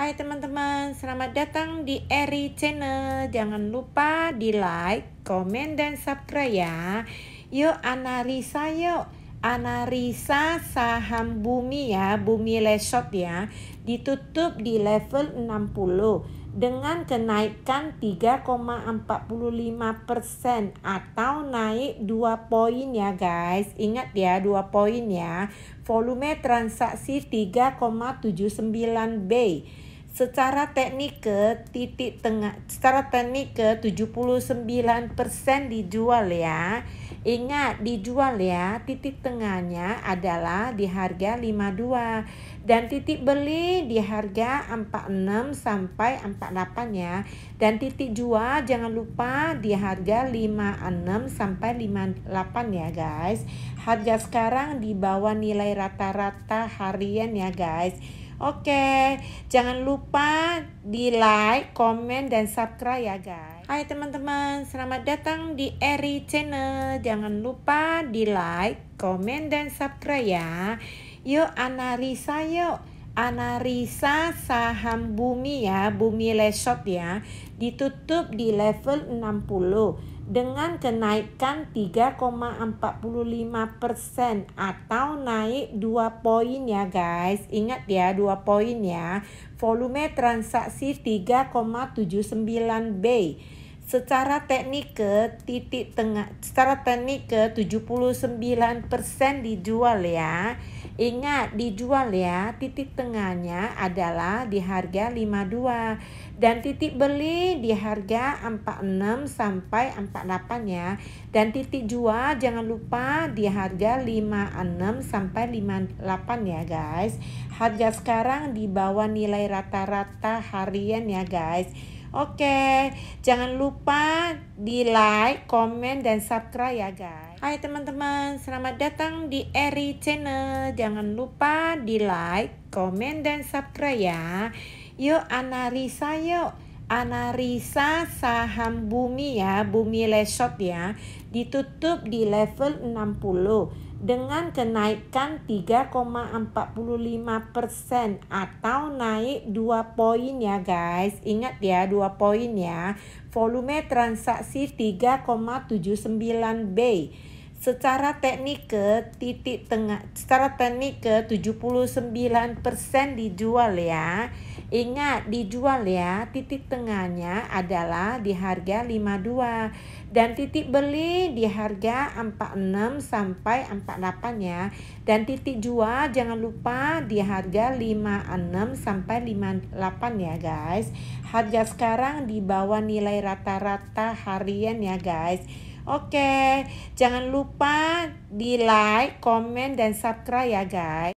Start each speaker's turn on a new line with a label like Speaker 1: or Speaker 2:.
Speaker 1: Hai teman-teman, selamat datang di Eri Channel. Jangan lupa di like, komen, dan subscribe ya. Yuk analisa yuk. Analisa saham bumi ya, bumi lesot ya. Ditutup di level 60 dengan kenaikan 3,45 atau naik 2 poin ya guys. Ingat ya 2 poin ya. Volume transaksi 3,79 B Secara teknik ke titik tengah, secara teknik ke 79% dijual ya. Ingat dijual ya, titik tengahnya adalah di harga 52 dan titik beli di harga 46 sampai 48 ya. Dan titik jual jangan lupa di harga 56 sampai 58 ya guys. Harga sekarang di bawah nilai rata-rata harian ya guys. Oke, jangan lupa di like, komen, dan subscribe ya guys. Hai teman-teman, selamat datang di Eri Channel. Jangan lupa di like, komen, dan subscribe ya. Yuk analisa yuk. Analisa saham bumi ya, bumi lesot ya. Ditutup di level 60 dengan kenaikan 3,45 persen atau naik 2 poin ya guys. Ingat ya 2 poin ya. Volume transaksi 3,79 B. Secara teknik ke titik tengah secara teknik ke 79 persen dijual ya. Ingat dijual ya, titik tengahnya adalah di harga 52 dan titik beli di harga 46 sampai 48 ya. Dan titik jual jangan lupa di harga 56 sampai 58 ya guys. Harga sekarang di bawah nilai rata-rata harian ya guys. Oke, jangan lupa di like, komen, dan subscribe ya guys. Hai teman-teman, selamat datang di Eri Channel. Jangan lupa di like, komen, dan subscribe ya. Yuk analisa yuk analisa saham bumi ya, bumi lesot ya, ditutup di level 60 dengan kenaikan 3,45 persen atau naik 2 poin ya guys. Ingat ya 2 poin ya. Volume transaksi 3,79 B. Secara teknik ke titik tengah secara teknik sembilan 79% dijual ya. Ingat dijual ya, titik tengahnya adalah di harga 52 dan titik beli di harga 46 sampai 48 ya. Dan titik jual jangan lupa di harga 56 sampai 58 ya guys. Harga sekarang di bawah nilai rata-rata harian ya guys. Oke, jangan lupa di like, komen, dan subscribe ya guys.